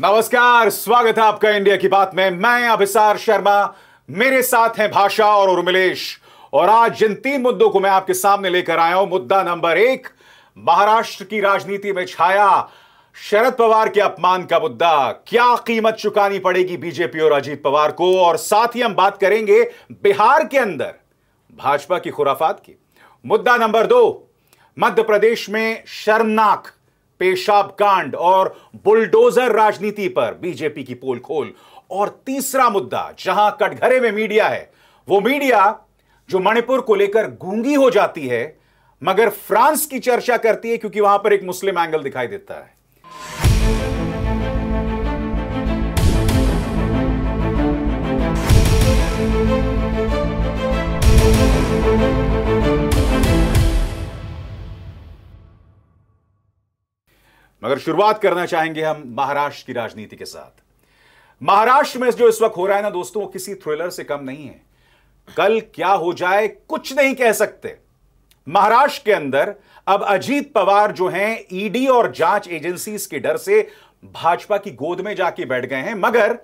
नमस्कार स्वागत है आपका इंडिया की बात में मैं अभिसार शर्मा मेरे साथ हैं भाषा और उर्मिलेश और आज जिन तीन मुद्दों को मैं आपके सामने लेकर आया हूं मुद्दा नंबर एक महाराष्ट्र की राजनीति में छाया शरद पवार के अपमान का मुद्दा क्या कीमत चुकानी पड़ेगी बीजेपी और अजीत पवार को और साथ ही हम बात करेंगे बिहार के अंदर भाजपा की खुराफात की मुद्दा नंबर दो मध्य प्रदेश में शर्मनाक पेशाब कांड और बुलडोजर राजनीति पर बीजेपी की पोल खोल और तीसरा मुद्दा जहां कटघरे में मीडिया है वो मीडिया जो मणिपुर को लेकर गूंगी हो जाती है मगर फ्रांस की चर्चा करती है क्योंकि वहां पर एक मुस्लिम एंगल दिखाई देता है मगर शुरुआत करना चाहेंगे हम महाराष्ट्र की राजनीति के साथ महाराष्ट्र में जो इस वक्त हो रहा है ना दोस्तों वो किसी थ्रिलर से कम नहीं है कल क्या हो जाए कुछ नहीं कह सकते महाराष्ट्र के अंदर अब अजीत पवार जो हैं ईडी e और जांच एजेंसी के डर से भाजपा की गोद में जाके बैठ गए हैं मगर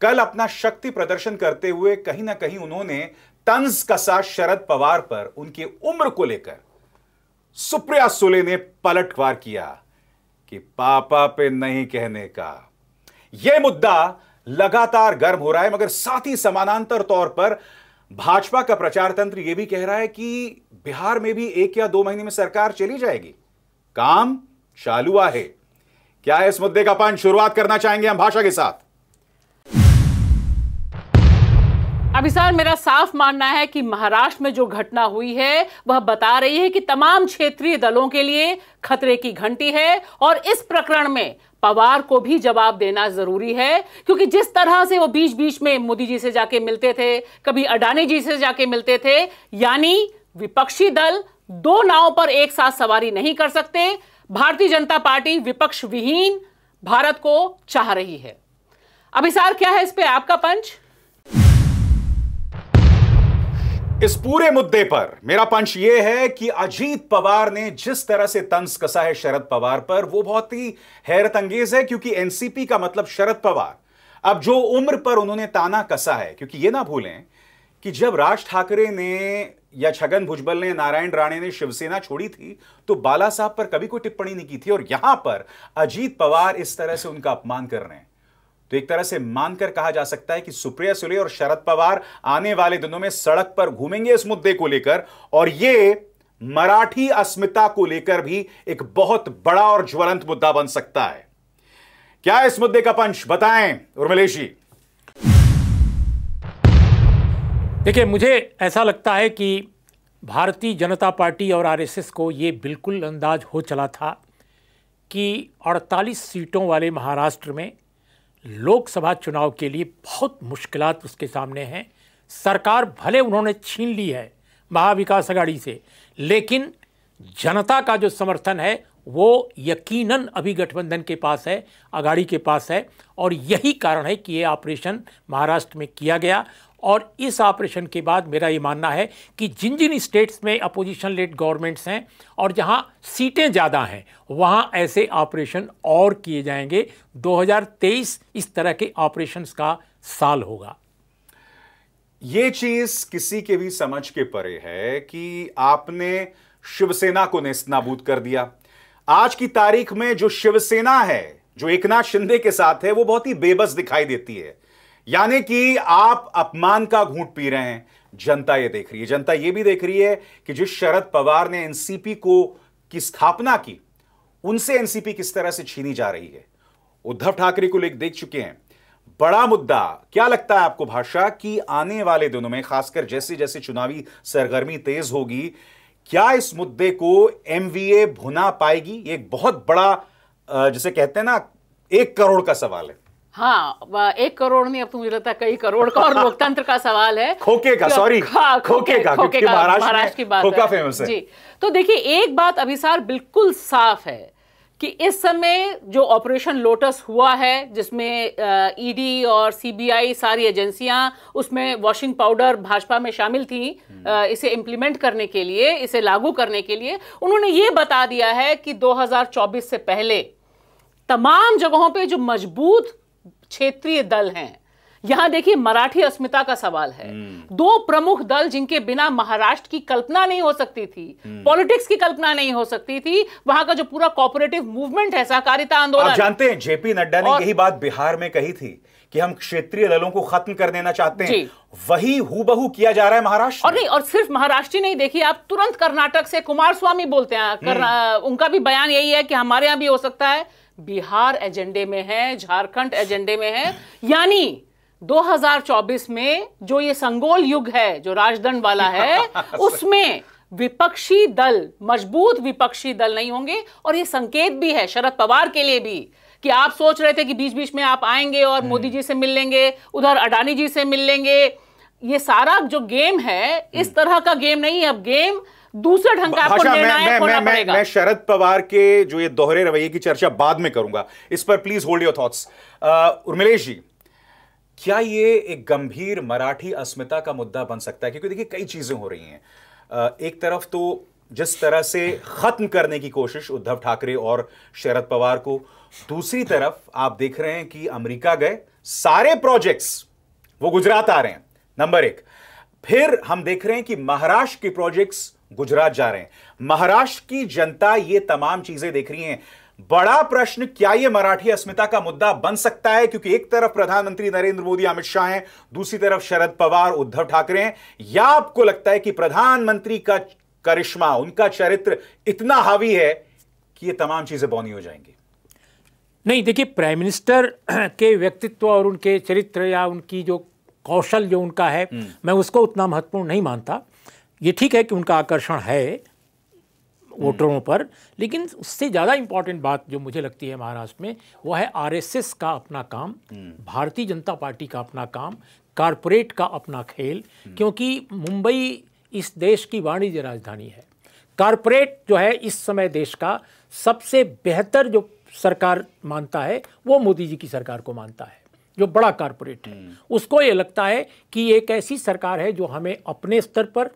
कल अपना शक्ति प्रदर्शन करते हुए कहीं ना कहीं उन्होंने तंज कसा शरद पवार पर उनकी उम्र को लेकर सुप्रिया सुले ने पलटवार किया कि पापा पे नहीं कहने का यह मुद्दा लगातार गर्म हो रहा है मगर साथ ही समानांतर तौर पर भाजपा का प्रचार तंत्र यह भी कह रहा है कि बिहार में भी एक या दो महीने में सरकार चली जाएगी काम चालू है क्या इस मुद्दे का पान शुरुआत करना चाहेंगे हम भाषा के साथ अभिसार मेरा साफ मानना है कि महाराष्ट्र में जो घटना हुई है वह बता रही है कि तमाम क्षेत्रीय दलों के लिए खतरे की घंटी है और इस प्रकरण में पवार को भी जवाब देना जरूरी है क्योंकि जिस तरह से वो बीच बीच में मोदी जी से जाके मिलते थे कभी अडानी जी से जाके मिलते थे यानी विपक्षी दल दो नाव पर एक साथ सवारी नहीं कर सकते भारतीय जनता पार्टी विपक्ष विहीन भारत को चाह रही है अभिसार क्या है इस पे आपका पंच इस पूरे मुद्दे पर मेरा पंच यह है कि अजीत पवार ने जिस तरह से तंस कसा है शरद पवार पर वो बहुत ही हैरत अंगेज है क्योंकि एनसीपी का मतलब शरद पवार अब जो उम्र पर उन्होंने ताना कसा है क्योंकि ये ना भूलें कि जब राज ठाकरे ने या छगन भुजबल ने नारायण राणे ने शिवसेना छोड़ी थी तो बाला साहब पर कभी कोई टिप्पणी नहीं की थी और यहां पर अजीत पवार इस तरह से उनका अपमान कर रहे हैं तो एक तरह से मानकर कहा जा सकता है कि सुप्रिया सुले और शरद पवार आने वाले दिनों में सड़क पर घूमेंगे इस मुद्दे को लेकर और यह मराठी अस्मिता को लेकर भी एक बहुत बड़ा और ज्वलंत मुद्दा बन सकता है क्या इस मुद्दे का पंच बताएं उर्मिलेश जी देखिए मुझे ऐसा लगता है कि भारतीय जनता पार्टी और आरएसएस को ये बिल्कुल अंदाज हो चला था कि 48 सीटों वाले महाराष्ट्र में लोकसभा चुनाव के लिए बहुत मुश्किल उसके सामने हैं सरकार भले उन्होंने छीन ली है महाविकास अघाड़ी से लेकिन जनता का जो समर्थन है वो यकीनन अभी गठबंधन के पास है अगाड़ी के पास है और यही कारण है कि ये ऑपरेशन महाराष्ट्र में किया गया और इस ऑपरेशन के बाद मेरा ये मानना है कि जिन जिन स्टेट्स में अपोजिशन लेड गवर्नमेंट्स हैं और जहां सीटें ज़्यादा हैं वहां ऐसे ऑपरेशन और किए जाएंगे 2023 इस तरह के ऑपरेशंस का साल होगा ये चीज किसी के भी समझ के परे है कि आपने शिवसेना को नेस्तनाबूद कर दिया आज की तारीख में जो शिवसेना है जो एक नाथ शिंदे के साथ है वो बहुत ही बेबस दिखाई देती है यानी कि आप अपमान का घूंट पी रहे हैं जनता यह देख रही है जनता यह भी देख रही है कि जिस शरद पवार ने एनसीपी को की स्थापना की उनसे एनसीपी किस तरह से छीनी जा रही है उद्धव ठाकरे को लेकर देख चुके हैं बड़ा मुद्दा क्या लगता है आपको भाषा कि आने वाले दिनों में खासकर जैसे जैसे चुनावी सरगर्मी तेज होगी क्या इस मुद्दे को एमवीए भुना पाएगी एक बहुत बड़ा जिसे कहते हैं ना एक करोड़ का सवाल है हाँ एक करोड़ नहीं अब तो मुझे लगता है कई करोड़ का और लोकतंत्र का सवाल है खोके का सॉरी खा, खोके, खोके का खोके का महाराष्ट्र की बात खोका फेमस है जी तो देखिए एक बात अभिसार बिल्कुल साफ है कि इस समय जो ऑपरेशन लोटस हुआ है जिसमें ईडी e और सीबीआई सारी एजेंसियां उसमें वॉशिंग पाउडर भाजपा में शामिल थी आ, हम्म। इसे इम्प्लीमेंट करने के लिए इसे लागू करने के लिए उन्होंने ये बता दिया है कि 2024 से पहले तमाम जगहों पे जो मजबूत क्षेत्रीय दल हैं यहां देखिए मराठी अस्मिता का सवाल है हम्म। दो प्रमुख दल जिनके बिना महाराष्ट्र की कल्पना नहीं हो सकती थी हम्म। पॉलिटिक्स की कल्पना नहीं हो सकती थी वहां का जो पूरा कॉपरेटिव मूवमेंट है सहकारिता आंदोलन जानते हैं जेपी नड्डा ने यही बात बिहार में कही थी कि हम क्षेत्रीय दलों को खत्म कर देना चाहते हैं वही हु किया जा रहा है महाराष्ट्र और नहीं और सिर्फ महाराष्ट्र ही नहीं देखिए आप तुरंत कर्नाटक से कुमार स्वामी बोलते हैं हम्म। उनका भी बयान यही है कि हमारे यहां भी हो सकता है बिहार एजेंडे में है झारखंड एजेंडे में है यानी 2024 में जो ये संगोल युग है जो राजदंड वाला है उसमें विपक्षी दल मजबूत विपक्षी दल नहीं होंगे और ये संकेत भी है शरद पवार के लिए भी कि आप सोच रहे थे कि बीच बीच में आप आएंगे और हम्म। मोदी जी से मिल लेंगे उधर अडानी जी से मिल लेंगे ये सारा जो गेम है इस हम्म। तरह का गेम नहीं है अब गेम दूसरे ढंग का आपको मैं, मैं, मैं, मैं शरद पवार के जो ये दोहरे रवैये की चर्चा बाद में करूंगा इस पर please hold your thoughts Urmilesh ji क्या ये एक गंभीर मराठी अस्मिता का मुद्दा बन सकता है क्योंकि देखिए कई चीजें हो रही हैं एक तरफ तो जिस तरह से खत्म करने की कोशिश उद्धव ठाकरे और शरद पवार को दूसरी तरफ आप देख रहे हैं कि अमेरिका गए सारे प्रोजेक्ट्स वो गुजरात आ रहे हैं नंबर एक फिर हम देख रहे हैं कि महाराष्ट्र के प्रोजेक्ट्स गुजरात जा रहे हैं महाराष्ट्र की जनता ये तमाम चीजें देख रही हैं बड़ा प्रश्न क्या यह मराठी अस्मिता का मुद्दा बन सकता है क्योंकि एक तरफ प्रधानमंत्री नरेंद्र मोदी अमित शाह हैं दूसरी तरफ शरद पवार उद्धव ठाकरे हैं या आपको लगता है कि प्रधानमंत्री का करिश्मा उनका चरित्र इतना हावी है कि ये तमाम चीजें बौनी हो जाएंगी नहीं देखिए प्राइम मिनिस्टर के व्यक्तित्व और उनके चरित्र या उनकी जो कौशल जो उनका है हम्म। मैं उसको उतना महत्वपूर्ण नहीं मानता ये ठीक है कि उनका आकर्षण है वोटरों पर लेकिन उससे ज़्यादा इम्पॉर्टेंट बात जो मुझे लगती है महाराष्ट्र में वो है आरएसएस का अपना काम हम्म। भारतीय जनता पार्टी का अपना काम कारपोरेट का अपना खेल हम्म। क्योंकि मुंबई इस देश की वाणिज्य राजधानी है कारपोरेट जो है इस समय देश का सबसे बेहतर जो सरकार मानता है वो मोदी जी की सरकार को मानता है जो बड़ा कारपोरेट है हम्म। उसको ये लगता है कि एक ऐसी सरकार है जो हमें अपने स्तर पर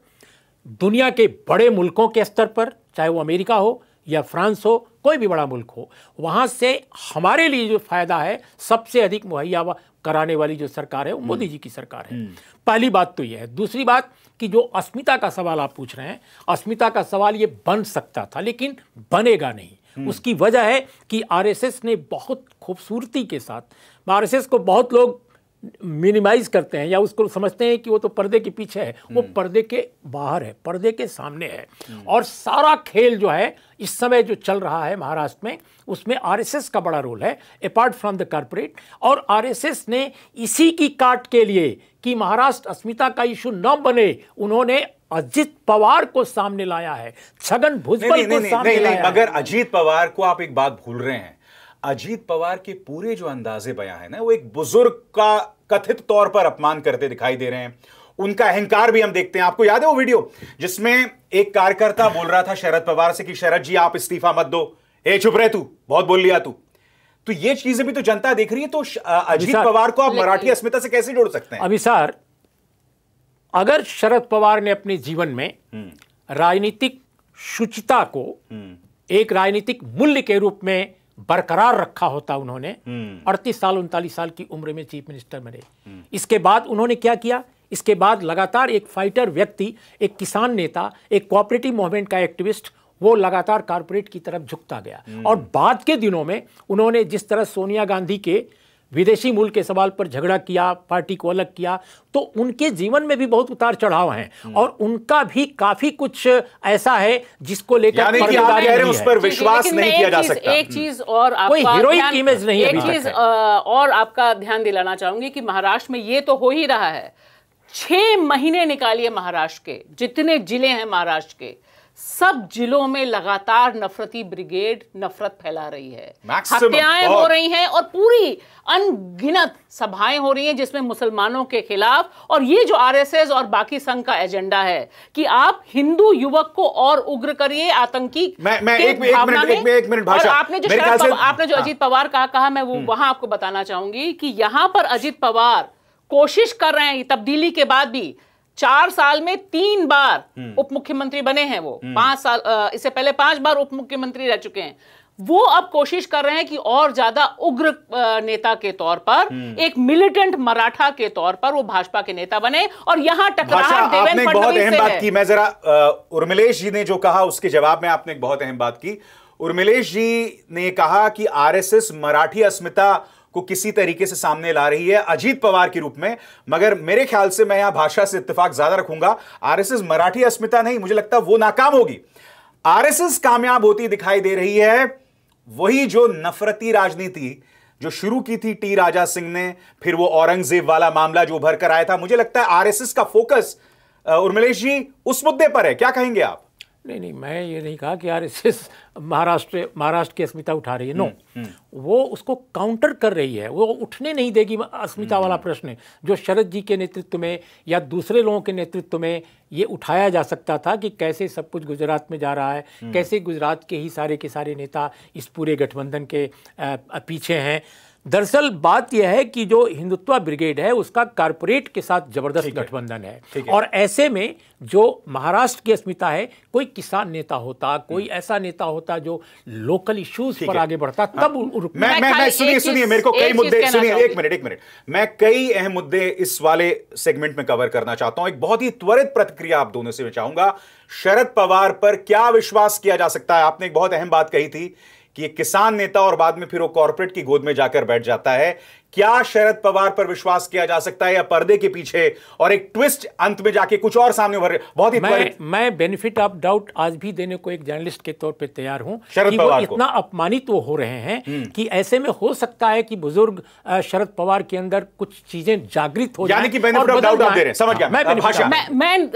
दुनिया के बड़े मुल्कों के स्तर पर चाहे वो अमेरिका हो या फ्रांस हो कोई भी बड़ा मुल्क हो वहाँ से हमारे लिए जो फायदा है सबसे अधिक मुहैया कराने वाली जो सरकार है वो हम्म। मोदी जी की सरकार है हम्म। पहली बात तो ये है दूसरी बात कि जो अस्मिता का सवाल आप पूछ रहे हैं अस्मिता का सवाल ये बन सकता था लेकिन बनेगा नहीं हम्म। उसकी वजह है कि आरएसएस ने बहुत खूबसूरती के साथ आरएसएस को बहुत लोग मिनिमाइज करते हैं या उसको समझते हैं कि वो तो पर्दे के पीछे है वो हम्म। पर्दे के बाहर है पर्दे के सामने है हम्म। और सारा खेल जो है इस समय जो चल रहा है महाराष्ट्र में उसमें आरएसएस का बड़ा रोल है अपार्ट फ्रॉम द कारपोरेट और आरएसएस ने इसी की काट के लिए कि महाराष्ट्र अस्मिता का इशू न बने उन्होंने अजीत पवार को सामने लाया है छगन भुजबल को सामने नहीं, लाया मगर अजीत पवार को आप एक बात भूल रहे हैं अजीत पवार के पूरे जो अंदाजे बयां है ना वो एक बुजुर्ग का कथित तौर पर अपमान करते दिखाई दे रहे हैं उनका अहंकार भी हम देखते हैं आपको याद है वो वीडियो जिसमें एक कार्यकर्ता बोल रहा था शरद पवार से कि शरद जी आप इस्तीफा मत दो ए चुप रहे तू बहुत बोल लिया तू तो ये चीजें भी तो जनता देख रही है तो अजीत पवार को आप मराठी अस्मिता से कैसे जोड़ सकते हैं अभी सर अगर शरद पवार ने अपने जीवन में हम्म। राजनीतिक शुचिता को हम्म। एक राजनीतिक मूल्य के रूप में बरकरार रखा होता उन्होंने हम्म। अड़तीस साल उनतालीस साल की उम्र में चीफ मिनिस्टर बने इसके बाद उन्होंने क्या किया इसके बाद लगातार एक फाइटर व्यक्ति एक किसान नेता एक कोऑपरेटिव मूवमेंट का एक्टिविस्ट वो लगातार कारपोरेट की तरफ झुकता गया और बाद के दिनों में उन्होंने जिस तरह सोनिया गांधी के विदेशी मूल के सवाल पर झगड़ा किया पार्टी को अलग किया तो उनके जीवन में भी बहुत उतार चढ़ाव हैं हम्म। और उनका भी काफी कुछ ऐसा है जिसको लेकर उस पर विश्वास नहीं किया जा सकता एक चीज और कोई हीरोइन इमेज नहीं एक चीज और आपका ध्यान दिलाना चाहूंगी कि महाराष्ट्र में ये तो हो ही रहा है छह महीने निकालिए महाराष्ट्र के जितने जिले हैं महाराष्ट्र के सब जिलों में लगातार नफरती ब्रिगेड नफरत फैला रही है हत्याएं हो रही हैं और पूरी अनगिनत सभाएं हो रही हैं जिसमें मुसलमानों के खिलाफ और ये जो आरएसएस और बाकी संघ का एजेंडा है कि आप हिंदू युवक को और उग्र करिए आतंकी मैं, मैं एक, एक मिनट आपने जो आपने जो हाँ। अजीत पवार कहा मैं वो हम्म। वहां आपको बताना चाहूंगी कि यहां पर अजीत पवार कोशिश कर रहे हैं तब्दीली के बाद भी चार साल में तीन बार हम्म। उप मुख्यमंत्री बने हैं वो हम्म। पांच साल इससे पहले पांच बार उप मुख्यमंत्री रह चुके हैं वो अब कोशिश कर रहे हैं कि और ज्यादा उग्र नेता के तौर पर हम्म। एक मिलिटेंट मराठा के तौर पर वो भाजपा के नेता बने और यहां आपने बहुत अहम बात की मैं जरा उर्मिलेश जी ने जो कहा उसके जवाब में आपने एक बहुत अहम बात की उर्मिलेश जी ने कहा कि आरएसएस मराठी अस्मिता को किसी तरीके से सामने ला रही है अजीत पवार के रूप में मगर मेरे ख्याल से मैं यहां भाषा से इतफाक ज्यादा रखूंगा आरएसएस मराठी अस्मिता नहीं मुझे लगता वो नाकाम होगी आरएसएस कामयाब होती दिखाई दे रही है वही जो नफरती राजनीति जो शुरू की थी टी राजा सिंह ने फिर वो औरंगजेब वाला मामला जो उभर कर आया था मुझे लगता है आरएसएस का फोकस उर्मिलेश जी उस मुद्दे पर है क्या कहेंगे आप नहीं नहीं मैं ये नहीं कहा कि यार इससे महाराष्ट्र महाराष्ट्र की अस्मिता उठा रही है नो हम्म, हम्म। वो उसको काउंटर कर रही है वो उठने नहीं देगी अस्मिता वाला हम्म। प्रश्न जो शरद जी के नेतृत्व में या दूसरे लोगों के नेतृत्व में ये उठाया जा सकता था कि कैसे सब कुछ गुजरात में जा रहा है कैसे गुजरात के ही सारे के सारे नेता इस पूरे गठबंधन के पीछे हैं दरअसल बात यह है कि जो हिंदुत्व ब्रिगेड है उसका कारपोरेट के साथ जबरदस्त गठबंधन है, है और ऐसे में जो महाराष्ट्र की अस्मिता है कोई किसान नेता होता कोई हम्म। ऐसा नेता होता जो लोकल इश्यूज पर आगे बढ़ता हाँ। तब मैं मैं मैं सुनिए सुनिए मेरे को कई मुद्दे सुनिए एक मिनट एक मिनट मैं कई अहम मुद्दे इस वाले सेगमेंट में कवर करना चाहता हूं एक बहुत ही त्वरित प्रतिक्रिया आप दोनों से मैं चाहूंगा शरद पवार पर क्या विश्वास किया जा सकता है आपने एक बहुत अहम बात कही थी कि ये किसान नेता और बाद में फिर वो कॉरपोरेट की गोद में जाकर बैठ जाता है क्या शरद पवार पर विश्वास किया जा सकता है या पर्दे के पीछे और एक ट्विस्ट अंत में जाके कुछ और सामने भर बहुत ही मैं, मैं बेनिफिट ऑफ डाउट आज भी देने को एक जर्नलिस्ट के तौर पे तैयार हूं शरद पवार इतना अपमानित वो हो रहे हैं हम्म। कि ऐसे में हो सकता है कि बुजुर्ग शरद पवार के अंदर कुछ चीजें जागृत हो यानी कि बेनिफिट ऑफ डाउट आप दे रहे हैं समझ गया हाँ, मैं मैं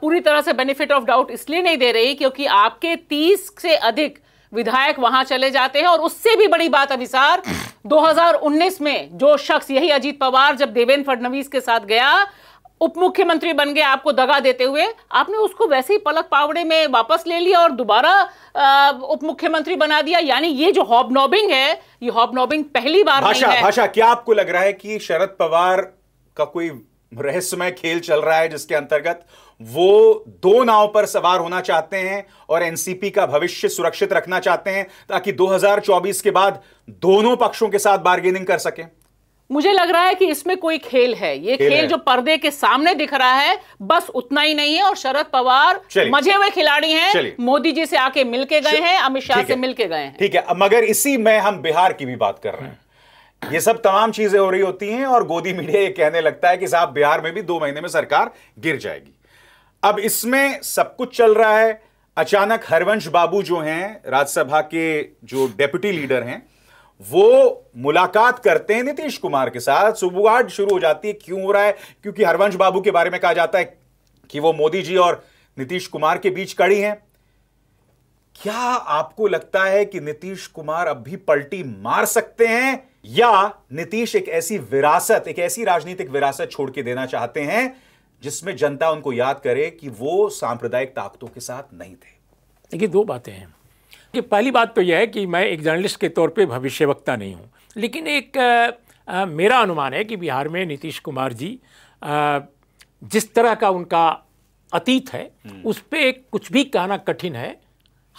पूरी तरह से बेनिफिट ऑफ डाउट इसलिए नहीं दे रही क्योंकि आपके तीस से अधिक विधायक वहां चले जाते हैं और उससे भी बड़ी बात अभिसार 2019 में जो शख्स यही अजीत पवार जब देवेंद्र फडणवीस के साथ गया उप मुख्यमंत्री बन गए आपको दगा देते हुए आपने उसको वैसे ही पलक पावड़े में वापस ले लिया और दोबारा उप मुख्यमंत्री बना दिया यानी ये जो हॉबनॉबिंग है ये हॉबनॉबिंग पहली बार भाषा भाषा क्या आपको लग रहा है कि शरद पवार का कोई रहस्यमय खेल चल रहा है जिसके अंतर्गत वो दो नाव पर सवार होना चाहते हैं और एनसीपी का भविष्य सुरक्षित रखना चाहते हैं ताकि 2024 के बाद दोनों पक्षों के साथ बार्गेनिंग कर सके मुझे लग रहा है कि इसमें कोई खेल है ये खेल, खेल है। जो पर्दे के सामने दिख रहा है बस उतना ही नहीं है और शरद पवार मजे हुए खिलाड़ी हैं मोदी जी से आके मिलके गए हैं अमित शाह से मिलके गए हैं ठीक है मगर इसी में हम बिहार की भी बात कर रहे हैं ये सब तमाम चीजें हो रही होती हैं और गोदी मीडिया ये कहने लगता है कि साहब बिहार में भी दो महीने में सरकार गिर जाएगी अब इसमें सब कुछ चल रहा है अचानक हरवंश बाबू जो हैं राज्यसभा के जो डेप्यूटी लीडर हैं वो मुलाकात करते हैं नीतीश कुमार के साथ सुबुगाट शुरू हो जाती है क्यों हो रहा है क्योंकि हरवंश बाबू के बारे में कहा जाता है कि वो मोदी जी और नीतीश कुमार के बीच कड़ी हैं क्या आपको लगता है कि नीतीश कुमार अब भी पलटी मार सकते हैं या नीतीश एक ऐसी विरासत एक ऐसी राजनीतिक विरासत छोड़ के देना चाहते हैं जिसमें जनता उनको याद करे कि वो सांप्रदायिक ताकतों के साथ नहीं थे देखिए दो बातें हैं कि पहली बात तो यह है कि मैं एक जर्नलिस्ट के तौर पे भविष्यवक्ता नहीं हूँ लेकिन एक आ, आ, मेरा अनुमान है कि बिहार में नीतीश कुमार जी आ, जिस तरह का उनका अतीत है हम्म। उस पर कुछ भी कहना कठिन है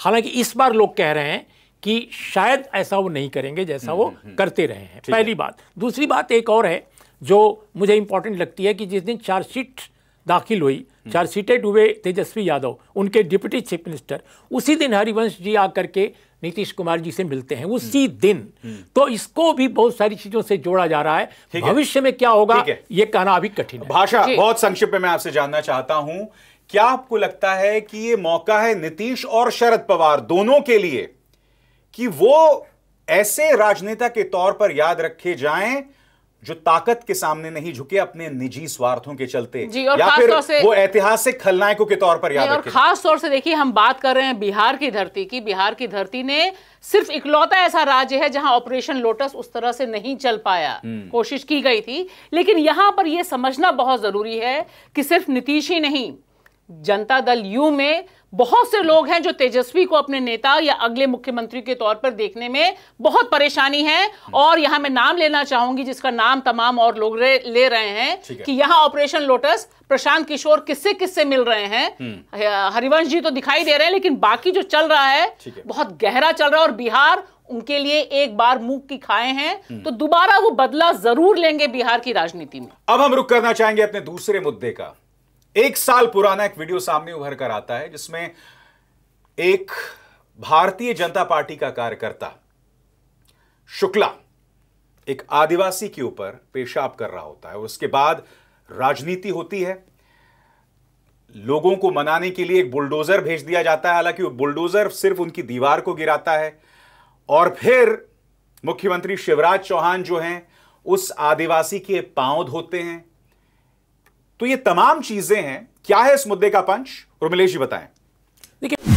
हालांकि इस बार लोग कह रहे हैं कि शायद ऐसा वो नहीं करेंगे जैसा वो हम्म, हम्म, हम्म। करते रहे हैं पहली बात दूसरी बात एक और है जो मुझे इंपॉर्टेंट लगती है कि जिस दिन चार्जशीट दाखिल हुई चार्जशीटेड हुए तेजस्वी यादव उनके डिप्टी चीफ मिनिस्टर उसी दिन हरिवंश जी आकर के नीतीश कुमार जी से मिलते हैं उसी दिन तो इसको भी बहुत सारी चीजों से जोड़ा जा रहा है भविष्य में क्या होगा ये कहना अभी कठिन है भाषा बहुत संक्षिप्त में मैं आपसे जानना चाहता हूं क्या आपको लगता है कि ये मौका है नीतीश और शरद पवार दोनों के लिए कि वो ऐसे राजनेता के तौर पर याद रखे जाएं जो ताकत के सामने नहीं झुके अपने निजी स्वार्थों के चलते जी और या फिर से, वो ऐतिहासिक खलनायकों के तौर पर याद और खास तौर से देखिए हम बात कर रहे हैं बिहार की धरती की बिहार की धरती ने सिर्फ इकलौता ऐसा राज्य है जहां ऑपरेशन लोटस उस तरह से नहीं चल पाया हम्म। कोशिश की गई थी लेकिन यहां पर यह समझना बहुत जरूरी है कि सिर्फ नीतीश ही नहीं जनता दल यू में बहुत से लोग हैं जो तेजस्वी को अपने नेता या अगले मुख्यमंत्री के तौर पर देखने में बहुत परेशानी है और यहां मैं नाम लेना चाहूंगी जिसका नाम तमाम और लोग ले रहे हैं कि यहां ऑपरेशन लोटस प्रशांत किशोर किससे किससे मिल रहे हैं हम्म। हरिवंश जी तो दिखाई दे रहे हैं लेकिन बाकी जो चल रहा है बहुत गहरा चल रहा है और बिहार उनके लिए एक बार मुंह की खाए हैं हम्म। तो दोबारा वो बदला जरूर लेंगे बिहार की राजनीति में अब हम रुक करना चाहेंगे अपने दूसरे मुद्दे का एक साल पुराना एक वीडियो सामने उभर कर आता है जिसमें एक भारतीय जनता पार्टी का कार्यकर्ता शुक्ला एक आदिवासी के ऊपर पेशाब कर रहा होता है और उसके बाद राजनीति होती है लोगों को मनाने के लिए एक बुलडोजर भेज दिया जाता है हालांकि वो बुलडोजर सिर्फ उनकी दीवार को गिराता है और फिर मुख्यमंत्री शिवराज चौहान जो हैं उस आदिवासी के पांव धोते हैं तो ये तमाम चीजें हैं क्या है इस मुद्दे का पंच रोमिलेश जी बताएं देखिए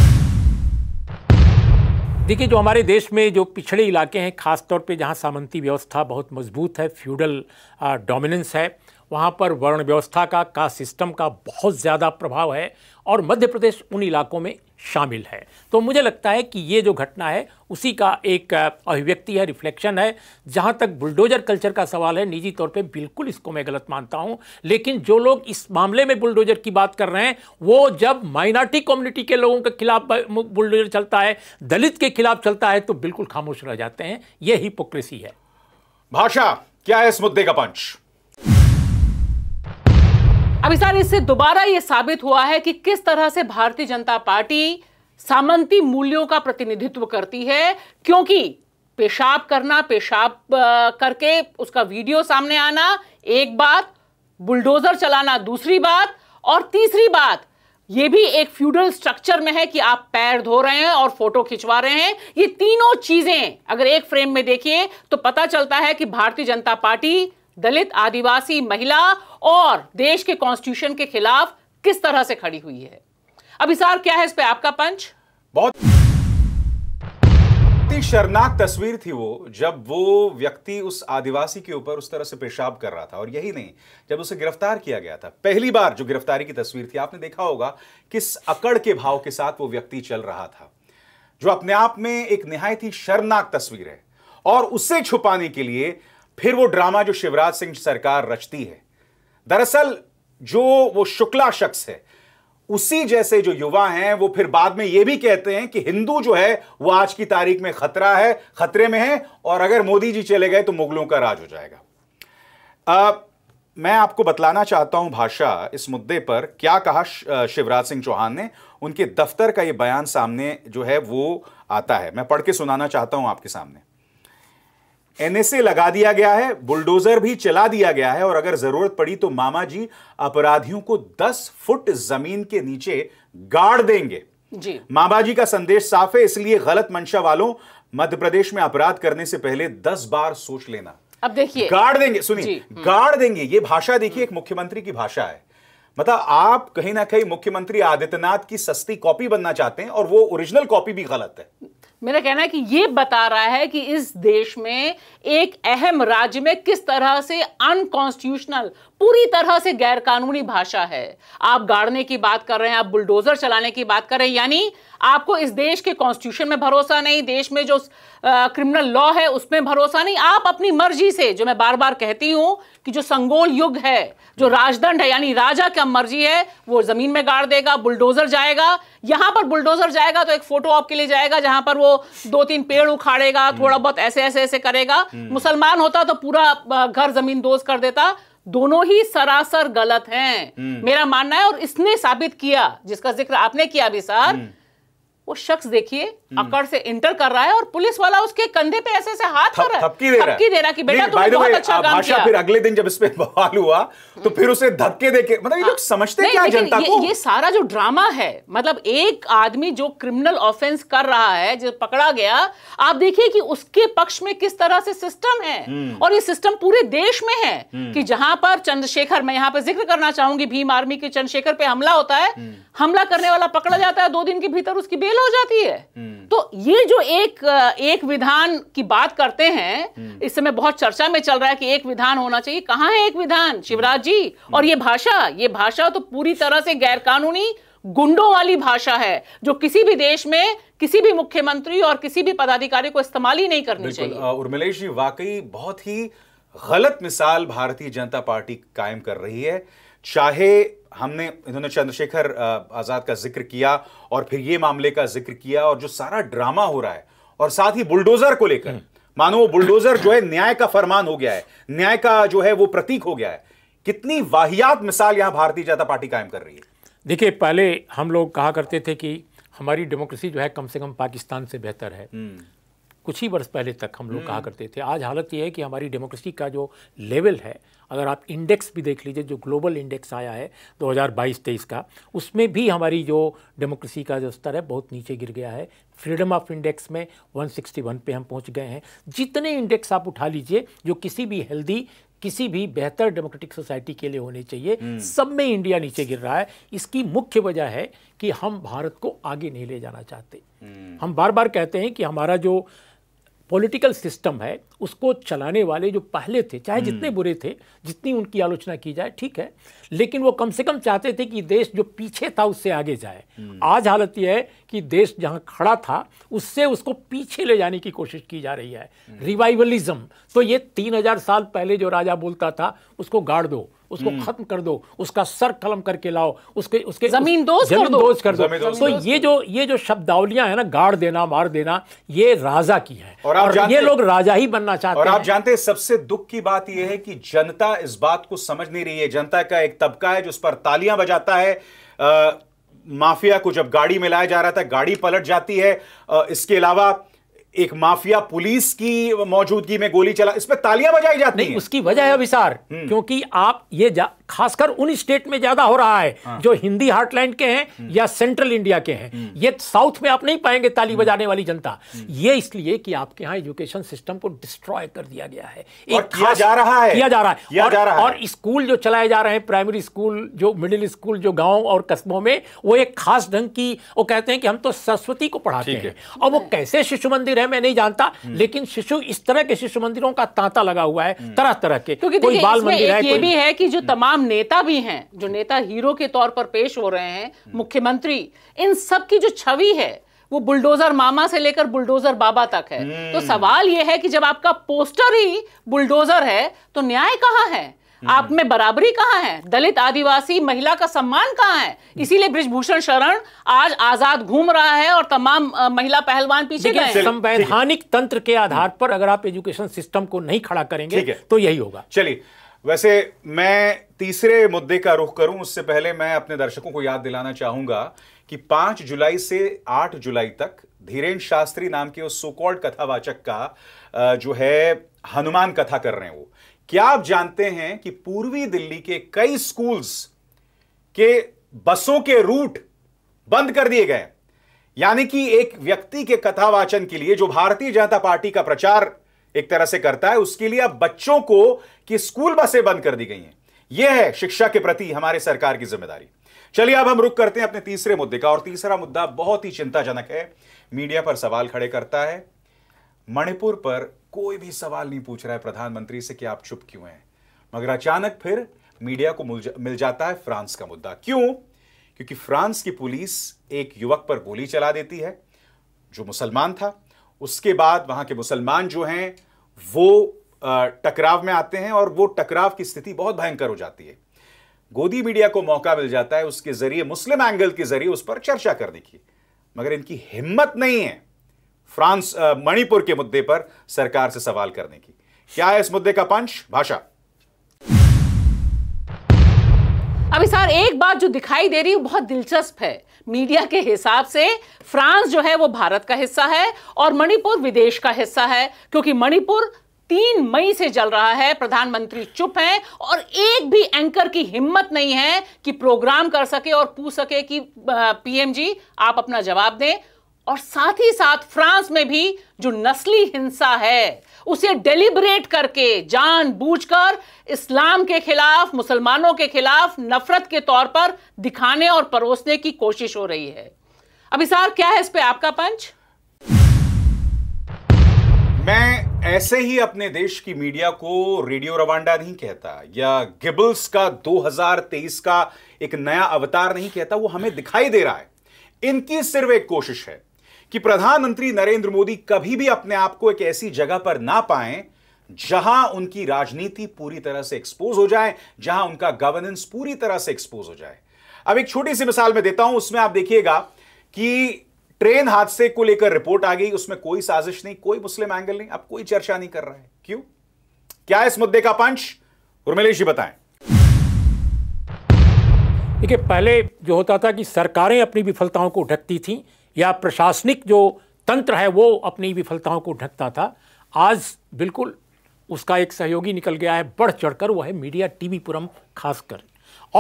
देखिए जो हमारे देश में जो पिछड़े इलाके हैं खासतौर पे जहां सामंती व्यवस्था बहुत मजबूत है फ्यूडल डोमिनेंस है वहाँ पर वर्ण व्यवस्था का कास्ट सिस्टम का बहुत ज़्यादा प्रभाव है और मध्य प्रदेश उन इलाकों में शामिल है तो मुझे लगता है कि ये जो घटना है उसी का एक अभिव्यक्ति है रिफ्लेक्शन है जहाँ तक बुलडोजर कल्चर का सवाल है निजी तौर पे बिल्कुल इसको मैं गलत मानता हूँ लेकिन जो लोग इस मामले में बुलडोजर की बात कर रहे हैं वो जब माइनॉरिटी कम्युनिटी के लोगों के खिलाफ बुलडोजर चलता है दलित के खिलाफ चलता है तो बिल्कुल खामोश रह जाते हैं ये हिपोक्रेसी है भाषा क्या है इस मुद्दे का पंच अभी सर इससे दोबारा ये साबित हुआ है कि किस तरह से भारतीय जनता पार्टी सामंती मूल्यों का प्रतिनिधित्व करती है क्योंकि पेशाब करना पेशाब करके उसका वीडियो सामने आना एक बात बुलडोजर चलाना दूसरी बात और तीसरी बात ये भी एक फ्यूडल स्ट्रक्चर में है कि आप पैर धो रहे हैं और फोटो खिंचवा रहे हैं ये तीनों चीजें अगर एक फ्रेम में देखिए तो पता चलता है कि भारतीय जनता पार्टी दलित आदिवासी महिला और देश के कॉन्स्टिट्यूशन के खिलाफ किस तरह से खड़ी हुई है अब इसार क्या है इस पे आपका पंच बहुत ही शर्नाक तस्वीर थी वो जब वो व्यक्ति उस आदिवासी के ऊपर उस तरह से पेशाब कर रहा था और यही नहीं जब उसे गिरफ्तार किया गया था पहली बार जो गिरफ्तारी की तस्वीर थी आपने देखा होगा किस अकड़ के भाव के साथ वो व्यक्ति चल रहा था जो अपने आप में एक निहायत ही शर्मनाक तस्वीर है और उसे छुपाने के लिए फिर वो ड्रामा जो शिवराज सिंह सरकार रचती है दरअसल जो वो शुक्ला शख्स है उसी जैसे जो युवा हैं वो फिर बाद में ये भी कहते हैं कि हिंदू जो है वो आज की तारीख में खतरा है खतरे में है और अगर मोदी जी चले गए तो मुगलों का राज हो जाएगा आ, मैं आपको बतलाना चाहता हूं भाषा इस मुद्दे पर क्या कहा शिवराज सिंह चौहान ने उनके दफ्तर का ये बयान सामने जो है वो आता है मैं पढ़ के सुनाना चाहता हूं आपके सामने एनएसए लगा दिया गया है बुलडोजर भी चला दिया गया है और अगर जरूरत पड़ी तो मामा जी अपराधियों को 10 फुट जमीन के नीचे गाड़ देंगे जी मामा जी का संदेश साफ है इसलिए गलत मंशा वालों मध्य प्रदेश में अपराध करने से पहले 10 बार सोच लेना अब देखिए गाड़ देंगे सुनिए हम्म। गाड़ देंगे ये भाषा देखिए एक मुख्यमंत्री की भाषा है मतलब आप कहीं ना कहीं मुख्यमंत्री आदित्यनाथ की सस्ती कॉपी बनना चाहते हैं और वो ओरिजिनल कॉपी भी गलत है मेरा कहना है कि ये बता रहा है कि इस देश में एक अहम राज्य में किस तरह से अनकॉन्स्टिट्यूशनल पूरी तरह से गैरकानूनी भाषा है आप गाड़ने की बात कर रहे हैं आप बुलडोजर चलाने की बात कर रहे हैं यानी आपको इस देश के कॉन्स्टिट्यूशन में भरोसा नहीं देश में जो क्रिमिनल लॉ है उसमें भरोसा नहीं आप अपनी मर्जी से जो मैं बार बार कहती हूं कि जो संगोल युग है जो राजदंड है यानी राजा क्या मर्जी है वो जमीन में गाड़ देगा बुलडोजर जाएगा यहां पर बुलडोजर जाएगा तो एक फोटो आपके लिए जाएगा जहां पर वो दो तीन पेड़ उखाड़ेगा थोड़ा हम्म। बहुत ऐसे ऐसे ऐसे करेगा हम्म। मुसलमान होता तो पूरा घर जमीन दोस्त कर देता दोनों ही सरासर गलत हैं हम्म। मेरा मानना है और इसने साबित किया जिसका जिक्र आपने किया अभी सर हम्म। वो शख्स देखिए अकड़ हम्म। से एंटर कर रहा है और पुलिस वाला उसके कंधे पे ऐसे ऐसे हाथ कर रहा है थपकी दे रहा है कि बेटा तुमने बहुत अच्छा काम किया फिर अगले दिन जब इस पे बवाल हुआ तो हम्म। फिर उसे धक्के देके मतलब ये लोग हाँ। समझते क्या जनता को ये सारा जो ड्रामा है मतलब एक आदमी जो क्रिमिनल ऑफेंस कर रहा है जो पकड़ा गया आप देखिए कि उसके पक्ष में किस तरह से सिस्टम है हम्म। और ये सिस्टम पूरे देश में है कि जहां पर चंद्रशेखर मैं यहाँ पे जिक्र करना चाहूंगी भीम आर्मी के चंद्रशेखर पे हमला होता है हमला करने वाला पकड़ा जाता है दो दिन के भीतर उसकी बेल हो जाती है हम्म। तो ये जो एक एक विधान की बात करते हैं हम्म। इस समय बहुत चर्चा में चल रहा है कि एक विधान होना चाहिए कहां है एक विधान शिवराज जी हम्म। और ये भाषा ये भाषा तो पूरी तरह से गैरकानूनी गुंडों वाली भाषा है जो किसी भी देश में किसी भी मुख्यमंत्री और किसी भी पदाधिकारी को इस्तेमाल ही नहीं करनी चाहिए उर्मिलेश जी वाकई बहुत ही गलत मिसाल भारतीय जनता पार्टी कायम कर रही है चाहे हमने इन्होंने चंद्रशेखर आज़ाद का जिक्र किया और फिर ये मामले का जिक्र किया और जो सारा ड्रामा हो रहा है और साथ ही बुलडोजर को लेकर हम्म। मानो वो बुलडोजर जो है न्याय का फरमान हो गया है न्याय का जो है वो प्रतीक हो गया है कितनी वाहियात मिसाल यहां भारतीय जनता पार्टी कायम कर रही है देखिए पहले हम लोग कहा करते थे कि हमारी डेमोक्रेसी जो है कम से कम पाकिस्तान से बेहतर है हम्म। कुछ ही वर्ष पहले तक हम लोग हम्म। कहा करते थे आज हालत यह है कि हमारी डेमोक्रेसी का जो लेवल है अगर आप इंडेक्स भी देख लीजिए जो ग्लोबल इंडेक्स आया है 2022-23 का उसमें भी हमारी जो डेमोक्रेसी का जो स्तर है बहुत नीचे गिर गया है फ्रीडम ऑफ इंडेक्स में 161 पे हम पहुंच गए हैं जितने इंडेक्स आप उठा लीजिए जो किसी भी हेल्दी किसी भी बेहतर डेमोक्रेटिक सोसाइटी के लिए होने चाहिए हम्म। सब में इंडिया नीचे गिर रहा है इसकी मुख्य वजह है कि हम भारत को आगे नहीं ले जाना चाहते हम्म। हम बार बार कहते हैं कि हमारा जो पॉलिटिकल सिस्टम है उसको चलाने वाले जो पहले थे चाहे जितने हम्म। बुरे थे जितनी उनकी आलोचना की जाए ठीक है लेकिन वो कम से कम चाहते थे कि देश जो पीछे था उससे आगे जाए हम्म। आज हालत यह है कि देश जहाँ खड़ा था उससे उसको पीछे ले जाने की कोशिश की जा रही है रिवाइवलिज्म हम्म। तो ये तीन हजार साल पहले जो राजा बोलता था उसको गाड़ दो उसको हम्म। खत्म कर दो उसका सर कलम करके लाओ उसके उसके जमीन दोस्त कर दो तो कर दो तो ये जो ये जो शब्दावलियां है ना गाड़ देना मार देना ये राजा की है और, और ये लोग राजा ही बनना चाहते हैं और आप जानते हैं सबसे दुख की बात यह है कि जनता इस बात को समझ नहीं रही है जनता का एक तबका है जो उस पर तालियां बजाता है माफिया को जब गाड़ी में लाया जा रहा था गाड़ी पलट जाती है इसके अलावा एक माफिया पुलिस की मौजूदगी में गोली चला इस पर तालियां बजाई जाती नहीं है। उसकी वजह है अभिसार हम्म। क्योंकि आप ये खासकर उन स्टेट में ज्यादा हो रहा है हाँ। जो हिंदी हार्टलैंड के हैं हम्म। या सेंट्रल इंडिया के हैं हम्म। ये साउथ में आप नहीं पाएंगे ताली बजाने वाली जनता ये इसलिए कि आपके यहाँ एजुकेशन सिस्टम को डिस्ट्रॉय कर दिया गया है एक किया जा रहा है किया जा रहा है किया जा रहा है और स्कूल जो चलाए जा रहे हैं प्राइमरी स्कूल जो मिडिल स्कूल जो गाँव और कस्बों में वो एक खास ढंग की वो कहते हैं कि हम तो सरस्वती को पढ़ाते हैं और वो कैसे शिशु मंदिर है मैं नहीं जानता हम्म। लेकिन शिशु इस तरह के शिशु मंदिरों का तांता लगा हुआ है हम्म। तरह तरह के क्योंकि कोई बाल मंदिर है ये भी है कि जो हम्म। तमाम नेता भी हैं जो नेता हीरो के तौर पर पेश हो रहे हैं मुख्यमंत्री इन सब की जो छवि है वो बुलडोजर मामा से लेकर बुलडोजर बाबा तक है तो सवाल यह है कि जब आपका पोस्टर ही बुलडोजर है तो न्याय कहाँ है हम्म। आप में बराबरी कहाँ है दलित आदिवासी महिला का सम्मान कहाँ है हम्म। इसीलिए ब्रिजभूषण शरण आज आजाद घूम रहा है और तमाम महिला पहलवान पीछे गए संवैधानिक तंत्र के आधार पर अगर आप एजुकेशन सिस्टम को नहीं खड़ा करेंगे तो यही होगा चलिए वैसे मैं तीसरे मुद्दे का रुख करूं उससे पहले मैं अपने दर्शकों को याद दिलाना चाहूंगा कि पांच जुलाई से आठ जुलाई तक धीरेन्द्र शास्त्री नाम के उस सोकॉल्ड कथावाचक का जो है हनुमान कथा कर रहे हैं वो क्या आप जानते हैं कि पूर्वी दिल्ली के कई स्कूल्स के बसों के रूट बंद कर दिए गए यानी कि एक व्यक्ति के कथावाचन के लिए जो भारतीय जनता पार्टी का प्रचार एक तरह से करता है उसके लिए अब बच्चों को कि स्कूल बसें बंद कर दी गई हैं यह है शिक्षा के प्रति हमारे सरकार की जिम्मेदारी चलिए अब हम रुक करते हैं अपने तीसरे मुद्दे का और तीसरा मुद्दा बहुत ही चिंताजनक है मीडिया पर सवाल खड़े करता है मणिपुर पर कोई भी सवाल नहीं पूछ रहा है प्रधानमंत्री से कि आप चुप क्यों हैं मगर अचानक फिर मीडिया को मिल जाता है फ्रांस का मुद्दा क्यों क्योंकि फ्रांस की पुलिस एक युवक पर गोली चला देती है जो मुसलमान था उसके बाद वहां के मुसलमान जो हैं वो टकराव में आते हैं और वो टकराव की स्थिति बहुत भयंकर हो जाती है गोदी मीडिया को मौका मिल जाता है उसके जरिए मुस्लिम एंगल के जरिए उस पर चर्चा करने की मगर इनकी हिम्मत नहीं है फ्रांस मणिपुर के मुद्दे पर सरकार से सवाल करने की क्या है इस मुद्दे का पंच भाषा अभी सर एक बात जो दिखाई दे रही है बहुत दिलचस्प है मीडिया के हिसाब से फ्रांस जो है वो भारत का हिस्सा है और मणिपुर विदेश का हिस्सा है क्योंकि मणिपुर तीन मई से जल रहा है प्रधानमंत्री चुप हैं और एक भी एंकर की हिम्मत नहीं है कि प्रोग्राम कर सके और पूछ सके कि पीएम जी आप अपना जवाब दें और साथ ही साथ फ्रांस में भी जो नस्ली हिंसा है उसे डेलिबरेट करके जानबूझकर इस्लाम के खिलाफ मुसलमानों के खिलाफ नफरत के तौर पर दिखाने और परोसने की कोशिश हो रही है अभिसार क्या है इस पे आपका पंच मैं ऐसे ही अपने देश की मीडिया को रेडियो रवांडा नहीं कहता या गिबल्स का 2023 का एक नया अवतार नहीं कहता वो हमें दिखाई दे रहा है इनकी सिर्फ एक कोशिश है कि प्रधानमंत्री नरेंद्र मोदी कभी भी अपने आप को एक ऐसी जगह पर ना पाए जहां उनकी राजनीति पूरी तरह से एक्सपोज हो जाए जहां उनका गवर्नेंस पूरी तरह से एक्सपोज हो जाए अब एक छोटी सी मिसाल में देता हूं उसमें आप देखिएगा कि ट्रेन हादसे को लेकर रिपोर्ट आ गई उसमें कोई साजिश नहीं कोई मुस्लिम एंगल नहीं अब कोई चर्चा नहीं कर रहा है क्यों क्या इस मुद्दे का पंच उर्मिलेश जी बताएं देखिए पहले जो होता था कि सरकारें अपनी विफलताओं को ढकती थीं या प्रशासनिक जो तंत्र है वो अपनी विफलताओं को ढकता था आज बिल्कुल उसका एक सहयोगी निकल गया है बढ़ चढ़कर वो है मीडिया टीवी पुरम खासकर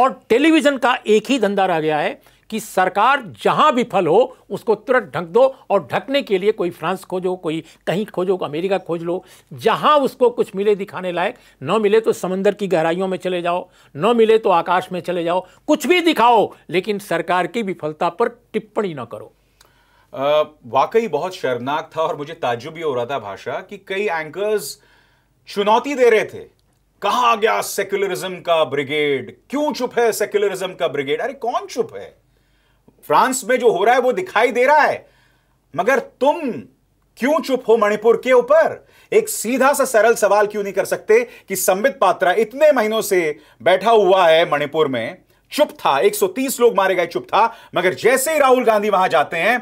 और टेलीविज़न का एक ही धंधा रह गया है कि सरकार जहां विफल हो उसको तुरंत ढक दो और ढकने के लिए कोई फ्रांस खोजो कोई कहीं खोजो अमेरिका खोज लो जहां उसको कुछ मिले दिखाने लायक न मिले तो समंदर की गहराइयों में चले जाओ न मिले तो आकाश में चले जाओ कुछ भी दिखाओ लेकिन सरकार की विफलता पर टिप्पणी ना करो वाकई बहुत शर्मनाक था और मुझे ताजुब भी हो रहा था भाषा कि कई एंकर्स चुनौती दे रहे थे कहा गया सेक्युलरिज्म का ब्रिगेड क्यों चुप है सेक्युलरिज्म का ब्रिगेड अरे कौन चुप है फ्रांस में जो हो रहा है वो दिखाई दे रहा है मगर तुम क्यों चुप हो मणिपुर के ऊपर एक सीधा सा सरल सवाल क्यों नहीं कर सकते कि संबित पात्रा इतने महीनों से बैठा हुआ है मणिपुर में चुप था 130 लोग मारे गए चुप था मगर जैसे ही राहुल गांधी वहां जाते हैं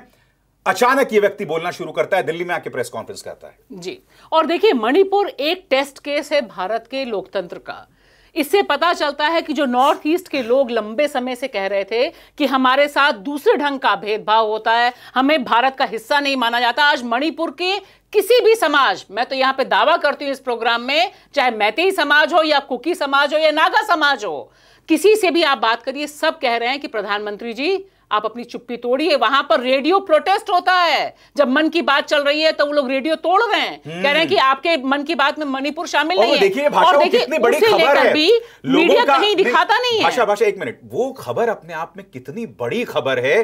अचानक ये व्यक्ति बोलना शुरू करता है दिल्ली में आके प्रेस कॉन्फ्रेंस करता है जी और देखिए मणिपुर एक टेस्ट केस है भारत के लोकतंत्र का इससे पता चलता है कि जो नॉर्थ ईस्ट के लोग लंबे समय से कह रहे थे कि हमारे साथ दूसरे ढंग का भेदभाव होता है हमें भारत का हिस्सा नहीं माना जाता आज मणिपुर के किसी भी समाज मैं तो यहां पे दावा करती हूं इस प्रोग्राम में चाहे मैतेई समाज हो या कुकी समाज हो या नागा समाज हो किसी से भी आप बात करिए सब कह रहे हैं कि प्रधानमंत्री जी आप अपनी चुप्पी तोड़िए वहां पर रेडियो प्रोटेस्ट होता है जब मन की बात चल रही है तो वो लोग रेडियो तोड़ रहे हैं हम्म। कह रहे हैं कि आपके मन की बात में मणिपुर शामिल नहीं है और देखिए बड़ी खबर है भी मीडिया कहीं दिखाता नहीं है भाषा भाषा एक मिनट वो खबर अपने आप में कितनी बड़ी खबर है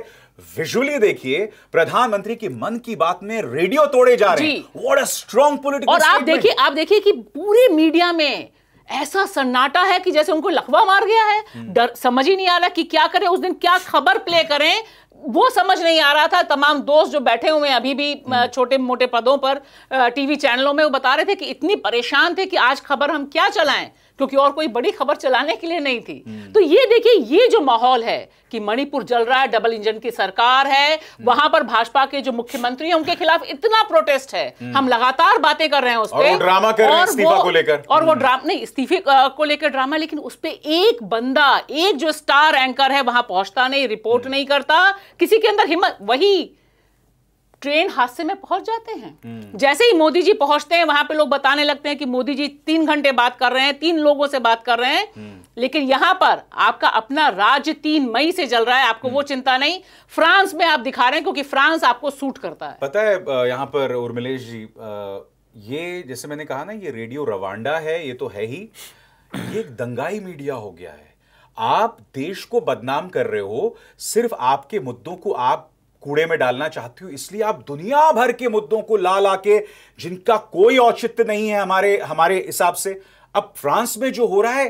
विजुअली देखिए प्रधानमंत्री की मन की बात में रेडियो तोड़े जा रहे हैं व्हाट अ स्ट्रांग पॉलिटिकल और आप देखिए आप देखिए कि पूरे मीडिया में ऐसा सन्नाटा है कि जैसे उनको लखवा मार गया है हम्म। डर समझ ही नहीं आ रहा कि क्या करें उस दिन क्या खबर प्ले करें वो समझ नहीं आ रहा था तमाम दोस्त जो बैठे हुए हैं अभी भी हम्म। छोटे मोटे पदों पर टीवी चैनलों में वो बता रहे थे कि इतनी परेशान थे कि आज खबर हम क्या चलाएं क्योंकि और कोई बड़ी खबर चलाने के लिए नहीं थी हम्म। तो ये देखिए ये जो माहौल है कि मणिपुर जल रहा है डबल इंजन की सरकार है हम्म। वहां पर भाजपा के जो मुख्यमंत्री हैं उनके खिलाफ इतना प्रोटेस्ट है हम्म। हम लगातार बातें कर रहे हैं उस पर ड्रामा कर और इस्तीफा को लेकर और वो ड्रामा नहीं इस्तीफे को लेकर ड्रामा लेकिन उस पर एक बंदा एक जो स्टार एंकर है वहां पहुंचता नहीं रिपोर्ट नहीं करता किसी के अंदर हिम्मत वही ट्रेन हादसे में पहुंच जाते हैं हम्म। जैसे ही मोदी जी पहुंचते हैं वहां पे लोग बताने लगते हैं कि मोदी जी तीन घंटे बात कर रहे हैं तीन लोगों से बात कर रहे हैं हम्म। लेकिन यहां पर आपका अपना राज्य तीन मई से जल रहा है आपको वो हम्म। चिंता नहीं फ्रांस में आप दिखा रहे हैं क्योंकि फ्रांस आपको सूट करता है पता है यहाँ पर उर्मिलेश जी ये जैसे मैंने कहा ना ये रेडियो रवांडा है ये तो है ही ये एक दंगाई मीडिया हो गया है आप देश को बदनाम कर रहे हो सिर्फ आपके मुद्दों को आप कूड़े में डालना चाहती हूं इसलिए आप दुनिया भर के मुद्दों को ला ला के जिनका कोई औचित्य नहीं है हमारे हमारे हिसाब से अब फ्रांस में जो हो रहा है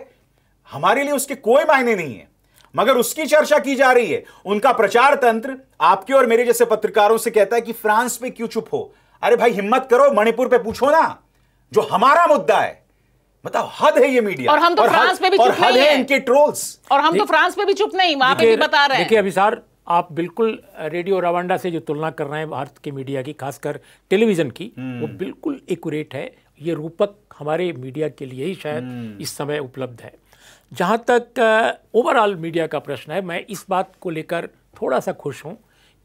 हमारे लिए उसके कोई मायने नहीं है मगर उसकी चर्चा की जा रही है उनका प्रचार तंत्र आपके और मेरे जैसे पत्रकारों से कहता है कि फ्रांस में क्यों चुप हो अरे भाई हिम्मत करो मणिपुर पे पूछो ना जो हमारा मुद्दा है मतलब हद है ये मीडिया और हम तो और तो फ्रांस पे भी चुप नहीं है इनके ट्रोल्स और हम तो फ्रांस पे भी चुप नहीं वहां पे भी बता रहे हैं देखिए अभिसार आप बिल्कुल रेडियो रवांडा से जो तुलना कर रहे हैं भारत के मीडिया की खासकर टेलीविज़न की हम्म। वो बिल्कुल एकूरेट है ये रूपक हमारे मीडिया के लिए ही शायद हम्म। इस समय उपलब्ध है जहाँ तक ओवरऑल मीडिया का प्रश्न है मैं इस बात को लेकर थोड़ा सा खुश हूँ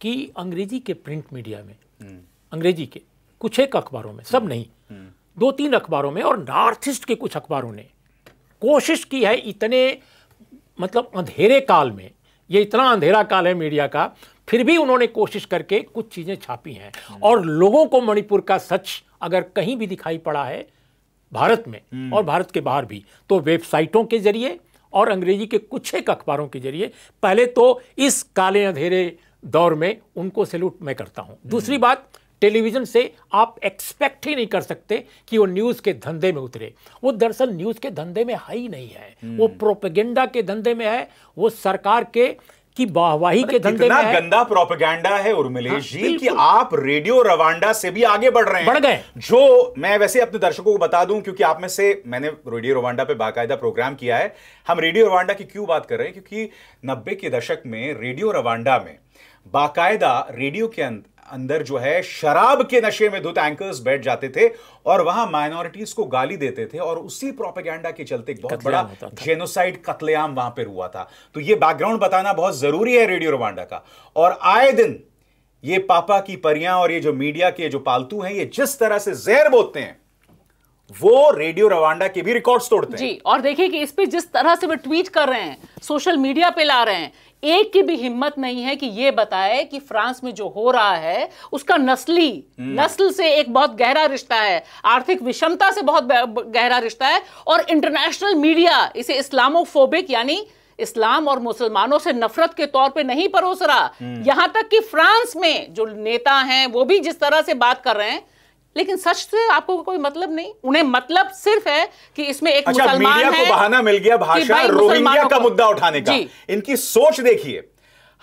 कि अंग्रेजी के प्रिंट मीडिया में हम्म। अंग्रेजी के कुछ एक अखबारों में सब नहीं दो तीन अखबारों में और नॉर्थ ईस्ट के कुछ अखबारों ने कोशिश की है इतने मतलब अंधेरे काल में ये इतना अंधेरा काल है मीडिया का फिर भी उन्होंने कोशिश करके कुछ चीज़ें छापी हैं हम्म। और लोगों को मणिपुर का सच अगर कहीं भी दिखाई पड़ा है भारत में हम्म। और भारत के बाहर भी तो वेबसाइटों के जरिए और अंग्रेजी के कुछ एक अखबारों के जरिए पहले तो इस काले अंधेरे दौर में उनको सैल्यूट मैं करता हूं दूसरी हम्म। बात टेलीविज़न से आप एक्सपेक्ट ही नहीं कर सकते कि वो न्यूज़ के धंधे में उतरे वो दरअसल न्यूज़ के धंधे में है ही नहीं है वो प्रोपेगेंडा हम्म। के धंधे में है वो सरकार के की बाहवाही के धंधे में है। गंदा प्रोपेगेंडा है उर्मिलेश हाँ, जी कि आप रेडियो रवांडा से भी आगे बढ़ रहे हैं बढ़ गए जो मैं वैसे अपने दर्शकों को बता दूं क्योंकि आप में से मैंने रेडियो रवांडा पे बाकायदा प्रोग्राम किया है हम रेडियो रवांडा की क्यों बात कर रहे हैं क्योंकि नब्बे के दशक में रेडियो रवांडा में बाकायदा रेडियो के अंदर जो है शराब के नशे में धुत एंकर्स बैठ जाते थे और वहां माइनॉरिटीज को गाली देते थे और उसी प्रोपेगेंडा के चलते एक बहुत बड़ा जेनोसाइड कतलेआम वहां पर हुआ था तो ये बैकग्राउंड बताना बहुत जरूरी है रेडियो रवांडा का और आए दिन ये पापा की परियां और ये जो मीडिया के जो पालतू हैं ये जिस तरह से जहर बोलते हैं वो रेडियो रवांडा के भी रिकॉर्ड्स तोड़ते हैं जी और देखिए कि इस पे जिस तरह से वे ट्वीट कर रहे हैं सोशल मीडिया पे ला रहे हैं एक की भी हिम्मत नहीं है कि ये बताए कि फ्रांस में जो हो रहा है उसका नस्ली हम्म। नस्ल से एक बहुत गहरा रिश्ता है आर्थिक विषमता से बहुत गहरा रिश्ता है और इंटरनेशनल मीडिया इसे इस्लामोफोबिक यानी इस्लाम और मुसलमानों से नफरत के तौर पे नहीं परोस रहा हम्म। यहां तक कि फ्रांस में जो नेता हैं वो भी जिस तरह से बात कर रहे हैं लेकिन सच से आपको कोई मतलब नहीं उन्हें मतलब सिर्फ है कि इसमें एक अच्छा, मुसलमान मीडिया है को बहाना मिल गया भाषा रोहिंग्या का मुद्दा उठाने का इनकी सोच देखिए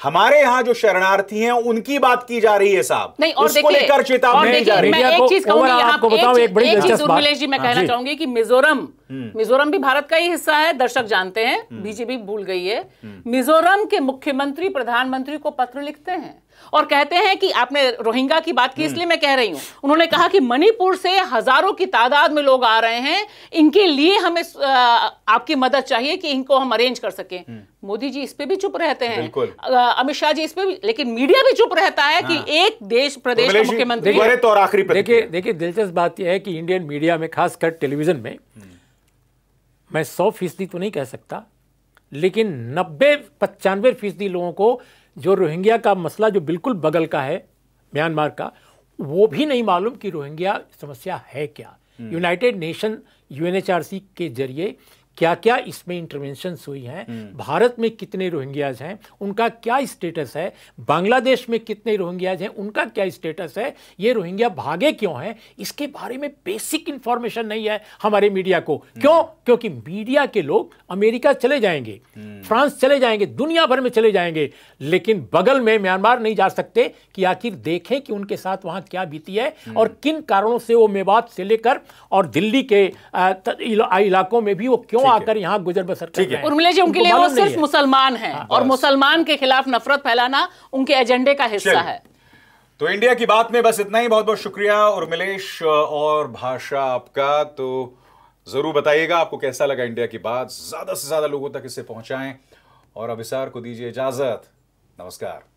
हमारे यहाँ जो शरणार्थी हैं उनकी बात की जा रही है साहब नहीं और उसको लेकर चेतावनी जा रही है एक चीज कहूंगी आपको बताऊं एक बड़ी दिलचस्प जी मैं हाँ, कहना चाहूंगी कि मिजोरम हम्म। मिजोरम भी भारत का ही हिस्सा है दर्शक जानते हैं हम्म। बीजेपी भूल गई है हम्म। मिजोरम के मुख्यमंत्री प्रधानमंत्री को पत्र लिखते हैं और कहते हैं कि आपने रोहिंगा की बात की हम्म। इसलिए मैं कह रही हूं उन्होंने कहा कि मणिपुर से हजारों की तादाद में लोग आ रहे हैं इनके लिए हमें आपकी मदद चाहिए कि इनको हम अरेंज कर सकें हम्म। मोदी जी इस पे भी चुप रहते हैं अमित शाह जी इस पे भी लेकिन मीडिया भी चुप रहता है कि हाँ। एक देश तो प्रदेश तो मुख्यमंत्री तो देखिए देखिए दिलचस्प बात यह है कि इंडियन मीडिया में खासकर टेलीविजन में हम्म। मैं सौ फीसदी तो नहीं कह सकता लेकिन नब्बे पचानवे फीसदी लोगों को जो रोहिंग्या का मसला जो बिल्कुल बगल का है म्यांमार का वो भी नहीं मालूम कि रोहिंग्या समस्या है क्या हम्म। यूनाइटेड नेशन यूएनएचआरसी के जरिए क्या क्या इसमें इंटरवेंशंस हुई हैं हम्म। भारत में कितने रोहिंग्याज हैं उनका क्या स्टेटस है बांग्लादेश में कितने रोहिंग्याज हैं उनका क्या स्टेटस है ये रोहिंग्या भागे क्यों हैं इसके बारे में बेसिक इंफॉर्मेशन नहीं है हमारे मीडिया को हम्म। क्यों क्योंकि मीडिया के लोग अमेरिका चले जाएंगे हम्म। फ्रांस चले जाएंगे दुनिया भर में चले जाएंगे लेकिन बगल में म्यांमार नहीं जा सकते कि आखिर देखें कि उनके साथ वहां क्या बीती है और किन कारणों से वो मेवात से लेकर और दिल्ली के इलाकों में भी वो क्यों आकर यहाँ गुजर बसर ठीक है उर्मिला जी उनके लिए वो सिर्फ मुसलमान है हाँ, और मुसलमान के खिलाफ नफरत फैलाना उनके एजेंडे का हिस्सा है तो इंडिया की बात में बस इतना ही बहुत बहुत शुक्रिया उर्मिलेश और भाषा आपका तो जरूर बताइएगा आपको कैसा लगा इंडिया की बात ज्यादा से ज्यादा लोगों तक इसे पहुंचाएं और अभिसार को दीजिए इजाजत नमस्कार